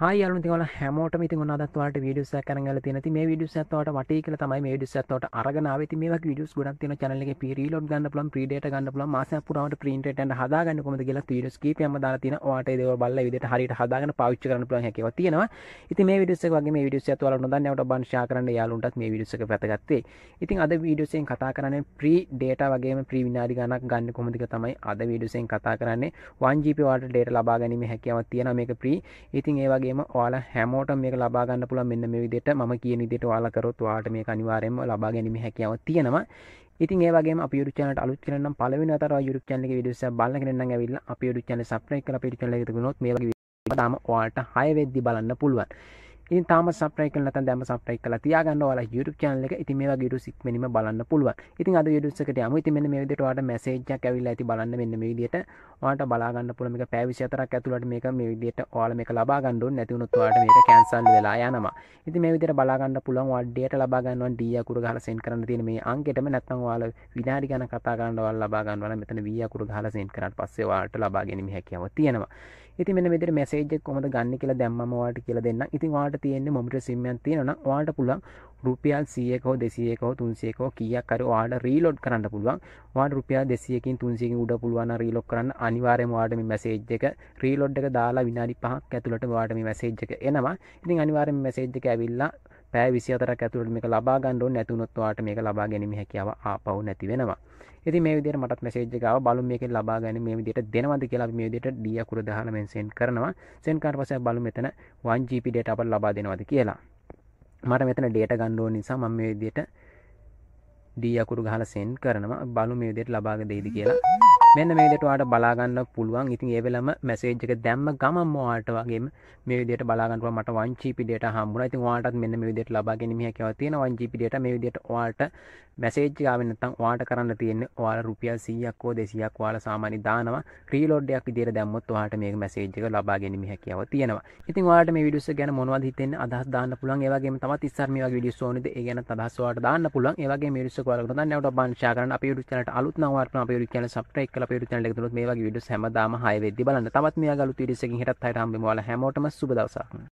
හයලු තිවල හැමෝට මති ගොන්නත් වට විඩියස් කරගල තිනති මේ විඩියස් ඇත්තවට වට කියල තමයි මේ විඩියස් ඇත්තවට අරගෙන ආවිති මේ විඩියස් ගොඩක් තියෙන channel එකේ පීරීලෝඩ් ගන්න පුළුවන් ප්‍රීඩේට ගන්න පුළුවන් මාසයක් පුරාම print rate and හදාගන්න කොහොමද කියලා වීඩියෝස් කීපයක්ම දාලා තියෙන ඔයාට ඒ දේවල් බලලා විදිහට හරියට හදාගෙන පාවිච්චි කරන්න පුළුවන් හැකියාව තියෙනවා. ඉතින් මේ විඩියස් එක වගේ මේ විඩියස් එකත් ඔයාලා නොදන්නේ ඔයාලට බන් ෂෙයා කරන්න යාළුවන්ටත් මේ විඩියස් එක වැදගත්tේ. ඉතින් අද වීඩියෝස් එකෙන් කතා කරන්නේ ප්‍රී data වගේම ප්‍රී විනාඩි ගණනක් ගන්න කොහොමද කියලා තමයි අද වීඩියෝස් එකෙන් කතා කරන්නේ 1GB ඔයාලට data ලබා ගැනීම හැකියාවක් තියෙනවා මේක ප්‍රී. ඉතින් ඒ වගේ වගේම ඔයාලා හැමෝට මේක ලබා ගන්න පුළුවන් මෙන්න මේ විදිහට මම කියන විදිහට ඔයාලා කරොත් ඔයාලට මේක අනිවාර්යයෙන්ම ලබා ගැනීමේ හැකියාව තියෙනවා. ඉතින් ඒ වගේම අපි YouTube channel එකට අලුත් කෙනෙක් නම් පළවෙනි වතාවට ඔය YouTube channel එකේ වීඩියෝස් එක බලන කෙනෙක් නම් ඇවිල්ලා අපි YouTube channel subscribe කරලා අපි YouTube channel එකට ගුණොත් මේ වගේ තාම ඔයාලට 6 වෙද්දි බලන්න පුළුවන්. ඉන් තාම සප්‍රයි කලත දැම සප්‍රයි කල තියාගන්න ල YouTube චනල එක ඉති මේ ගඩු සික්මනීම බලන්න පුළුව ඉතින් අද ඩුසකට යම ඉති මෙන්න මේදටවාට මැසේජ්ජ ඇවිල්ල ඇති බලන්න මෙන්න මේ විදියට වාට බලාගන්න පුළමික පැවිශතරක් ඇතුළට මේක මේ විදියට ඕල මේක ලබාගන්නඩු නැතිවුණුත්වාට මේක කැන්සල් වෙලා යනවා ඉති මේ විදිර බලාගන්න පුළන් වඩ්ඩියට ලබාගන්නවා ඩියකුර හලසෙන් කරන්න තියෙන මේ අන්ගෙටම නැත්තන් වාල විනාඩි ගන කතාගන්නවල් ලබාගන්නවල මෙතන වියකුරු හලසෙන් කරට පස්සේ වාට ලබාගැනීම හැකියාව තියෙනවා ඉති මෙ මෙද මැසේජක් කොමද ගන්න කියලා දැම්මවාට කියල දෙන්න ඉතින් වාට තියෙන්නේ මොමිට සිම්මන් තියෙන වාට පුලන් රුපියල් සියකෝ දෙසියකෝ තුන්සේකෝ කියකර වාඩ රීලෝඩ් කරන්න පුළුවන් වාට රුපියා දෙසියකින් තුන්සිකින් උඩ පුළුවන් රීලොක් කරන්න අනිවාරයම වාඩම මැසේජ් එක රීලෝඩ් එක දාලා විනාඩි පහක් ඇතුළට වාටම මැසේජ් එක එනවා ඉතින් අනිවාරම මැසේජ් එක ඇවිල්ලා පෑ විසිතරක් ඇතුළට මේක ලබා ගන්නඩෝ නැතුනොත්වාට මේක ලබා ගැනීම හැකියාව ආපවු නැති වෙනවා ඉති මේ විදිර මටත් මෙසේජ්ජකාව බලු මේක ලබා ගැන මේ විදිට දෙනවද කියලා මේ විදිට දියකුර දහනමෙන් සෙන් කරනවා සෙන්කාර් පස බලු මෙතන 1GP ඩේට අපට ලබා දෙනවද කියලා මට මෙතන ඩේට ගණ්ඩෝ නිසා මම මේ විදියට ඩීයකුරු ගහල සෙන් කරනවා බලු මේ විදියට ලබාග දෙයිද කියලා මෙන්න මේ විදිහට ඔයාලට බලා ගන්න පුළුවන්. ඉතින් ඒ වෙලම මැසේජ් එක දැම්ම ගමන්ම ඔයාලට වගේම මේ විදිහට බලා ගන්න පුළුවන් මට 1GB data හම්බුණා. ඉතින් ඔයාලටත් මෙන්න මේ විදිහට ලබා ගැනීම හැකියාව තියෙන 1GB data මේ විදිහට ඔයාලට මැසේජ් ආවෙ නැත්නම් ඔයාලට කරන්න තියෙන්නේ ඔයාලා රුපියල් 100ක් හෝ 200ක් ඔයාලා සාමාන්‍ය දානවා රීලෝඩ් එකක් විදියට දැම්මොත් ඔයාලට මේක මැසේජ් එක ලබා ගැනීම හැකියාව තියෙනවා. ඉතින් ඔයාලට මේ වීඩියෝස් එක ගැන මොනවද හිතෙන්නේ අදහස් දාන්න පුළුවන්. ඒ වගේම තවත් ඉස්සර මේ වගේ වීඩියෝස් ඕනෙද ඒ ගැන අදහස් ඔයාලට දාන්න පුළුවන්. ඒ වගේම වීඩියෝස් එක ඔයාලට දාන්න නැවට ඔබ ෂෙයා කරන්න අපේ YouTube channel එකට අලුත් නම් ඔයාලට අපේ YouTube channel subscribe කරලා අපේ YouTube channel එක තුලත් මේ වගේ වීඩියෝස් හැමදාම 6 වෙද්දි බලන්න. තවත් මේ වගේ අලුත් වීඩියෝස් එකකින් හෙටත් හයිට හම්බෙමු ඔයාලා හැමෝටම සුබ දවසක්.